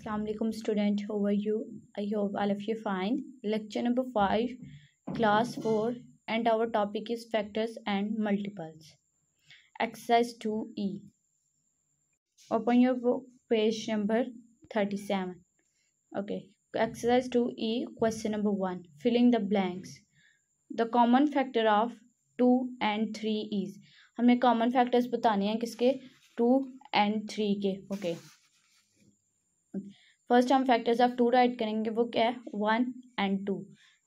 Assalamualaikum student how are you I hope all of you fine lecture number 5 class 4 and our topic is factors and multiples exercise 2e open your book page number 37 okay exercise 2e question number 1 filling the blanks the common factor of 2 and 3 is हमने common factors बताने हैं किसके 2 and 3 के okay first हम factors of two write करेंगे वो क्या है one and two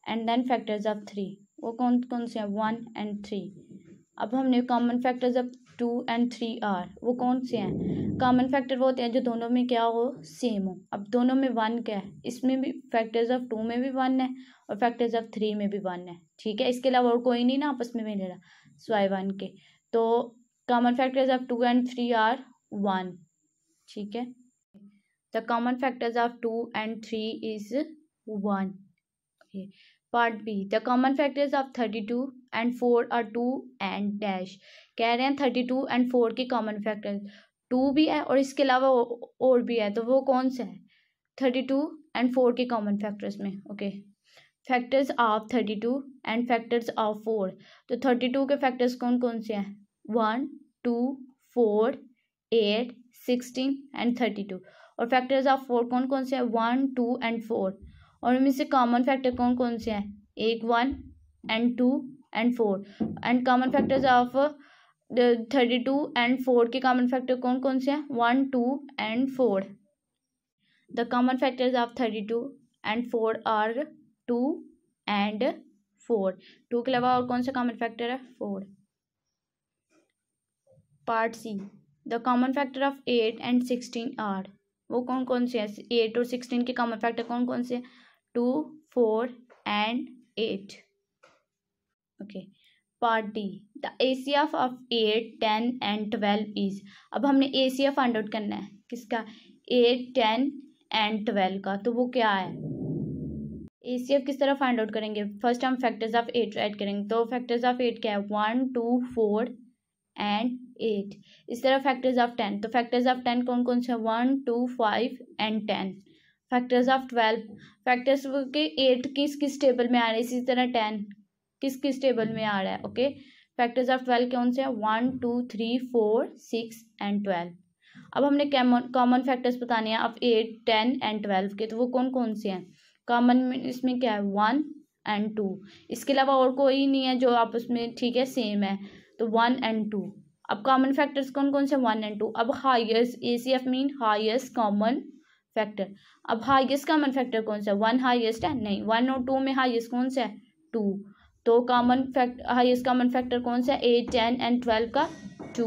and then factors of three वो कौन कौन से हैं वन एंड थ्री अब हमने common factors of two and three are वो कौन से हैं कॉमन फैक्टर वो होते हैं जो दोनों में क्या हो सेम हो अब दोनों में वन क्या है इसमें भी फैक्टर्स ऑफ टू में भी वन है और फैक्टर्स ऑफ थ्री में भी वन है ठीक है इसके अलावा और कोई नहीं ना आपस में मिल रहा स्वाई वन के तो common factors of two and three are one ठीक है the common factors of two and three is one part B the common factors of thirty to and four are two and dash कह रहे हैं थर्टी to and four के common factors two भी है और इसके अलावा और भी है तो वो कौन से है थर्टी टू एंड फोर के कॉमन फैक्टर्स में okay factors of thirty to and factors of four तो थर्टी टू के फैक्टर्स कौन कौन से हैं one two four eight sixteen and thirty two और फैक्टर्स ऑफ फोर कौन कौन से हैं वन टू एंड फोर और उनमें से कॉमन फैक्टर कौन कौन से हैं एक one and two and four and common factors of thirty to and four के कॉमन फैक्टर कौन कौन से हैं one two and four the common factors of thirty to and four are two and four two के अलावा और कौन सा कॉमन फैक्टर है four part C the common factor of eight and sixteen are वो कौन कौन से हैं एट और सिक्सटीन के कॉमन फैक्टर कौन कौन से two four and eight okay D the HCF of of eight ten and twelve is अब हमने H C F find out करना है किसका एट टेन एंड ट्वेल्व का तो वो क्या है ए सी एफ किस तरह फाइंड आउट करेंगे फर्स्ट हम फैक्टर्स ऑफ एट ऐड करेंगे तो फैक्टर्स ऑफ एट क्या है one two four and eight इस तरह फैक्टर्स ऑफ टेन तो फैक्टर्स ऑफ टेन कौन कौन से one two five and ten factors of twelve factors के एट किस किस टेबल में आ रहे हैं इसी तरह टेन किस किस टेबल में आ रहा है ओके फैक्टर्स ऑफ ट्वेल्व कौन से हैं one two three four six and twelve अब हमने कॉमन फैक्टर्स बताने हैं अब एट टेन एंड ट्वेल्व के तो वो कौन कौन से हैं कॉमन में इसमें क्या है वन एंड टू इसके अलावा और कोई नहीं है जो आप उसमें ठीक है सेम है तो वन एंड टू अब कॉमन फैक्टर्स कौन कौन से वन एंड टू अब highest H C F mean highest common factor अब हाइएस्ट कॉमन फैक्टर कौन सा वन हाइएस्ट है नहीं वन और टू में हाइएस्ट कौन सा है टू तो common fact highest common factor कौन सा है एट टेन एंड ट्वेल्व का two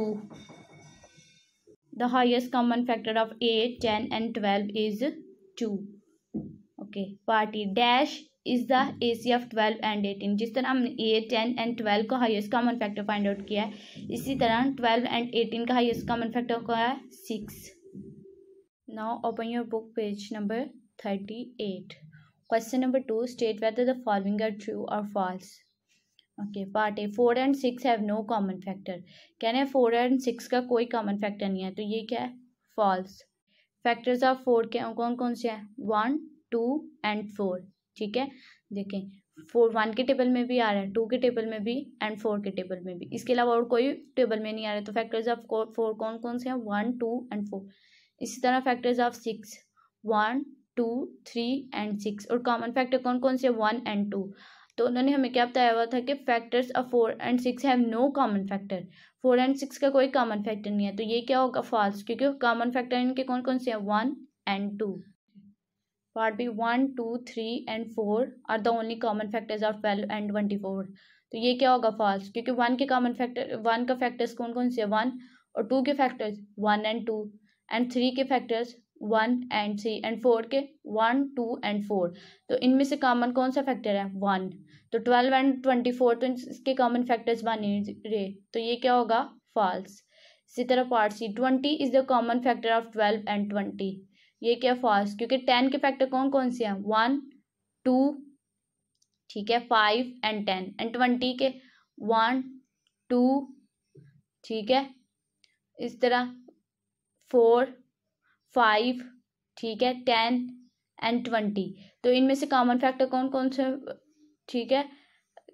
the highest common factor of eight ten and twelve is two okay part E dash is the A C of twelve and eighteen जिस तरह हमने eight ten and twelve का highest common factor find out किया है इसी तरह twelve and eighteen का highest common factor क्या है six now open your book page number thirty eight question number two state whether the following are true और false okay part A four and six have no common factor क्या रहे four and six का कोई common factor नहीं है तो ये क्या है फॉल्स फैक्टर्स ऑफ फोर के कौन कौन से हैं वन टू एंड फोर ठीक है देखें फोर वन के टेबल में भी आ रहा है टू के टेबल में भी एंड फोर के टेबल में भी इसके अलावा और कोई टेबल में नहीं आ रहा तो फैक्टर्स ऑफ फोर कौन कौन से हैं वन टू एंड फोर इसी तरह factors of six one two three and six और कॉमन फैक्टर कौन कौन से वन एंड टू तो उन्होंने हमें क्या बताया हुआ था कि factors of four and six have no common factor four and six का कोई कॉमन फैक्टर नहीं है तो ये क्या होगा फॉल्स क्योंकि कॉमन फैक्टर इनके कौन कौन से हैं one and two part B one two three and four are the only common factors of twelve and twenty four तो ये क्या होगा फॉल्स क्योंकि वन के कॉमन फैक्टर वन का फैक्टर्स कौन कौन से वन और टू के factors one and two and three के factors one and three and four के वन टू एंड फोर तो इनमें से कॉमन कौन सा फैक्टर है वन तो ट्वेल्व एंड ट्वेंटी फोर तो इसके कॉमन फैक्टर्स वन रहे तो ये क्या होगा फॉल्स इसी तरह part C twenty is the common factor of twelve and twenty ये क्या फॉल्स क्योंकि टेन के फैक्टर कौन कौन से हैं वन टू ठीक है five and ten and twenty के वन टू ठीक है इस तरह फोर फाइव ठीक है टेन एंड ट्वेंटी तो इनमें से कॉमन फैक्टर कौन कौन से ठीक है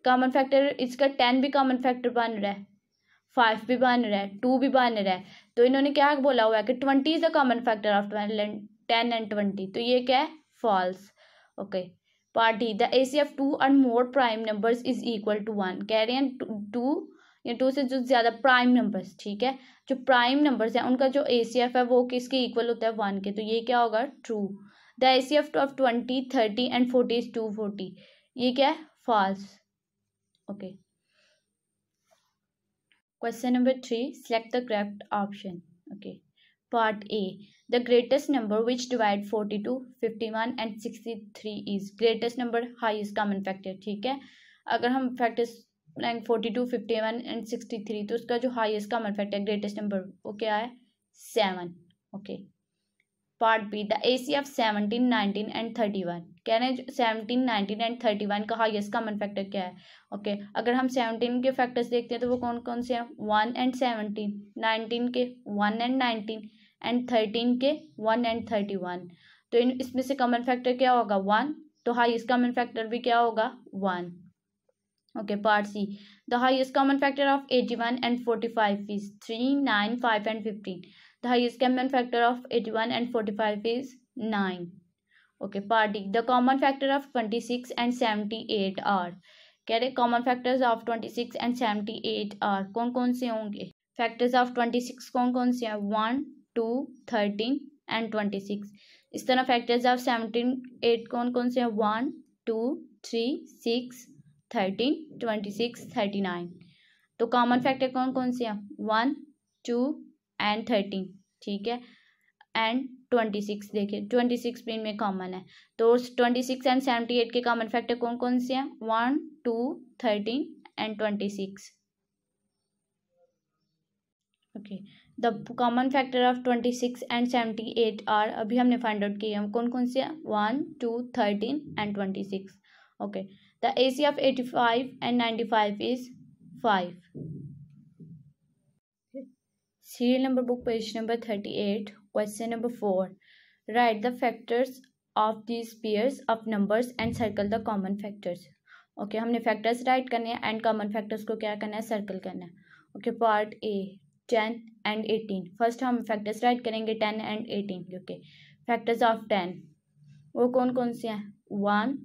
कॉमन फैक्टर इसका टेन भी कॉमन फैक्टर बन रहा है फाइव भी बन रहा है टू भी बन रहा है तो इन्होंने क्या बोला हुआ है कि twenty is the common factor of twenty ten and twenty तो ये क्या है false okay part D the A C F two and more prime numbers is equal to one कह रहे हैं टू या टू से जो ज़्यादा प्राइम नंबर्स ठीक है जो प्राइम नंबर्स हैं उनका जो ए सी एफ है वो किसके इक्वल होता है वन के तो ये क्या होगा true the A C F two of twenty thirty and forty is two forty ये क्या है false okay question number three select the correct option okay part A the greatest number which divide forty two fifty one and sixty three is greatest number highest common factor ठीक है अगर हम factors लाएंगे forty two fifty one and sixty three तो उसका जो highest common factor greatest number वो क्या है seven okay part B the A C of seventeen nineteen and thirty one कह रहे हैं seventeen nineteen and thirty one का हाइस्ट कॉमन फैक्टर क्या है ओके okay, अगर हम सेवनटीन के फैक्टर्स देखते हैं तो वो कौन कौन से हैं वन एंड सेवनटीन नाइनटीन के one and nineteen and thirteen के वन एंड थर्टी वन तो इन इसमें से कॉमन फैक्टर क्या होगा वन तो हाईएस्ट कॉमन फैक्टर भी क्या होगा one okay part C the highest common factor of eighty one and forty five is three nine five and fifteen the highest common factor of eighty one and forty five is nine okay part D the common factor of twenty six and seventy eight are कह रहे common factors of twenty six and seventy eight are कौन कौन से होंगे factors of twenty six कौन कौन से हैं one two thirteen and twenty six इस तरह फैक्टर्स ऑफ सेवनटीन एट कौन कौन से हैं one two three six thirteen twenty six thirty nine तो कॉमन फैक्टर कौन कौन से हैं वन टू एंड थर्टीन ठीक है एंड ट्वेंटी सिक्स देखिए ट्वेंटी सिक्स भी इनमें कॉमन है तो twenty six and seventy eight के कॉमन फैक्टर कौन कौन से हैं one two thirteen and twenty six okay the common factor of twenty six and seventy eight are अभी हमने फाइंड आउट किए हम कौन कौन से one two thirteen and twenty six okay the A C of eighty five and ninety five is five number book page number thirty eight question number four write the factors of these pairs of numbers and circle the common factors okay हमने factors write करने हैं and common factors को क्या करना है circle करना है okay part A ten and eighteen first हम फैक्टर्स राइट करेंगे ten and eighteen okay factors of ten वो कौन कौन से हैं वन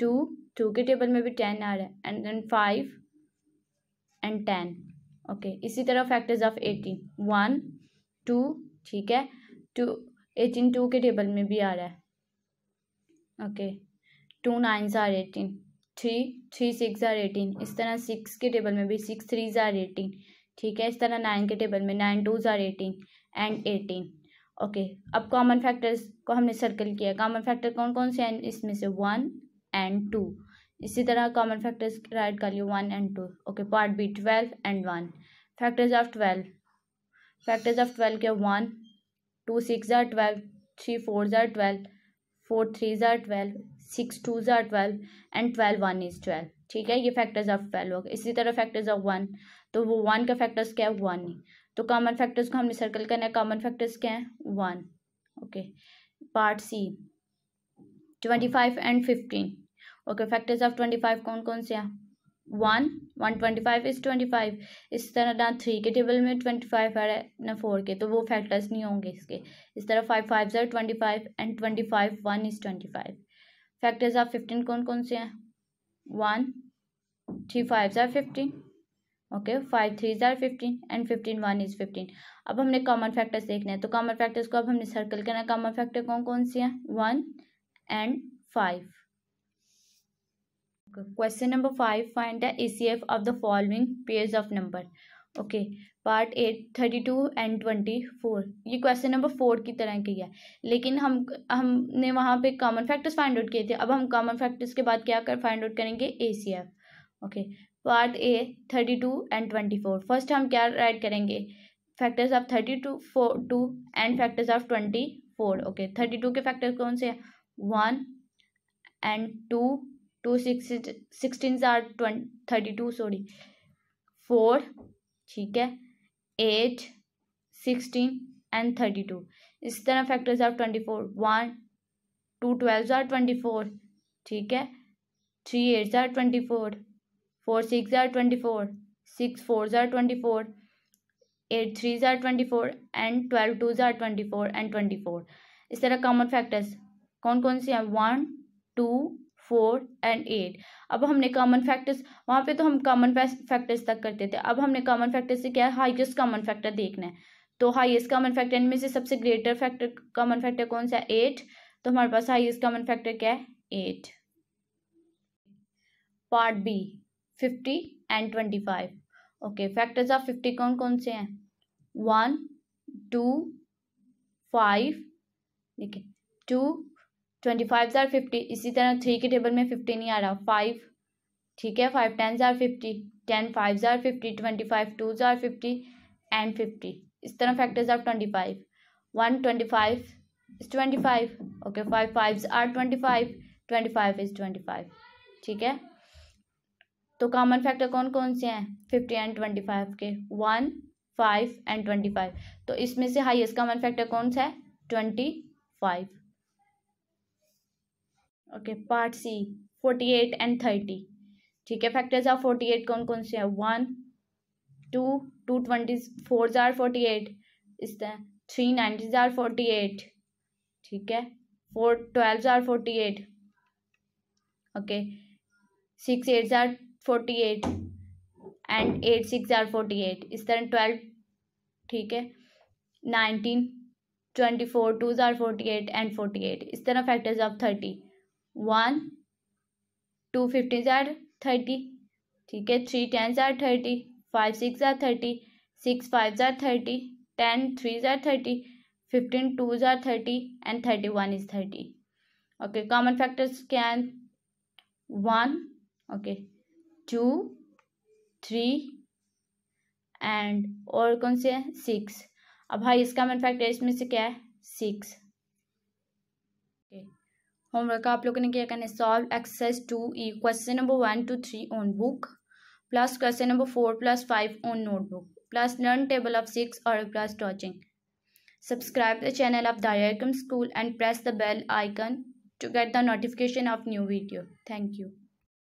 टू टू के टेबल में भी टेन आ रहा है and then five and ten okay इसी तरह factors of eighteen one two ठीक है टू एटीन टू के टेबल में भी आ रहा है okay two nines are eighteen three three six are eighteen इस तरह सिक्स के टेबल में भी सिक्स थ्री आर एटीन ठीक है इस तरह नाइन के टेबल में nine two are eighteen and eighteen okay अब कॉमन फैक्टर्स को हमने सर्कल किया कॉमन फैक्टर कौन कौन से हैं इसमें से वन एंड टू इसी तरह कॉमन फैक्टर्स राइट कर लियो one and two okay part B twelve and one factors of twelve factors of twelve के one two six are twelve three four are twelve four three are twelve six two are twelve and twelve one is twelve ठीक है ये factors of twelve हो गए इसी तरह factors of one तो वो वन का फैक्टर्स क्या है वन ही तो कॉमन फैक्टर्स को हमने सर्कल करना है कॉमन फैक्टर्स क्या है one okay part C twenty five and fifteen okay factors of twenty five कौन कौन से हैं one one twenty five is twenty five इस तरह ना थ्री के टेबल में ट्वेंटी फाइव है ना फोर के तो वो फैक्टर्स नहीं होंगे इसके इस तरह five five are twenty five and twenty five one is twenty five factors of fifteen कौन कौन से हैं one three five are fifteen okay five three are fifteen and fifteen one is fifteen अब हमने कॉमन फैक्टर्स देखने हैं तो common factors को अब हमने सर्कल करना है कॉमन फैक्टर कौन कौन सी हैं one and five question number five find the HCF of the following pairs of number okay part A thirty to and twenty four ये क्वेश्चन नंबर फोर की तरह की है लेकिन हम हमने वहाँ पे कॉमन फैक्टर्स फाइंड आउट किए थे अब हम कॉमन फैक्टर्स के बाद क्या कर फाइंड आउट करेंगे A C F okay part A thirty to and twenty four first हम क्या राइट करेंगे factors of thirty two four two and factors of twenty four okay thirty two के factor कौन से हैं one and two two six sixteen are twenty thirty two sorry four ठीक है eight sixteen and thirty two इस तरह factors of twenty four one two twelve are twenty four ठीक है three eights are twenty four four six are twenty four six four are twenty four eight three are twenty four and twelve two are twenty four and twenty four इस तरह common factors कौन कौन से हैं one two four and eight अब हमने common factors वहाँ पे तो हम कॉमन फैक्टर्स तक करते थे अब हमने कॉमन फैक्टर्स से क्या है हाइएस्ट कॉमन फैक्टर देखना है तो हाइएस्ट कॉमन फैक्टर इनमें से सबसे ग्रेटर फैक्टर कॉमन फैक्टर कौन सा है एट तो हमारे पास हाइएस्ट कॉमन फैक्टर क्या है eight part B fifty and twenty five okay factors of fifty कौन कौन से हैं वन टू फाइव देखिए two twenty five are fifty इसी तरह थ्री के टेबल में फिफ्टी नहीं आ रहा फाइव ठीक है five ten are fifty ten five are fifty twenty five two are fifty and fifty इस तरह factors of twenty five one twenty five is twenty five okay five five are twenty five twenty five is twenty five ठीक है तो common factor कौन कौन से हैं fifty and twenty five के one five and twenty five तो इसमें से हाईएस्ट कॉमन फैक्टर कौन सा है twenty five okay part C forty eight and thirty ठीक है फैक्टर्स ऑफ फोर्टी एट कौन कौन से हैं one two two twenty four are forty eight इस तरह three ninety are forty eight ठीक है four twelve are forty eight okay six eight are forty eight and eight six are forty eight इस तरह ट्वेल्व ठीक है nineteen twenty four two are forty eight and forty eight इस तरह factors of thirty one two fifteens are thirty ठीक है three ten are thirty five six are thirty six five are thirty ten three are thirty fifteen two are thirty and thirty one is thirty okay common factors क्या हैं one okay two three and और कौन से हैं six अब भाई हाँ, इसका मैनफैक्ट इसमें से क्या है सिक्स होमवर्क का आप लोगों ने क्या करना है solve exercise two E question number one two three on book plus question number four plus five on notebook plus learn table of six और plus touching subscribe the channel of Diagram school and press the bell icon to get the notification of new video thank you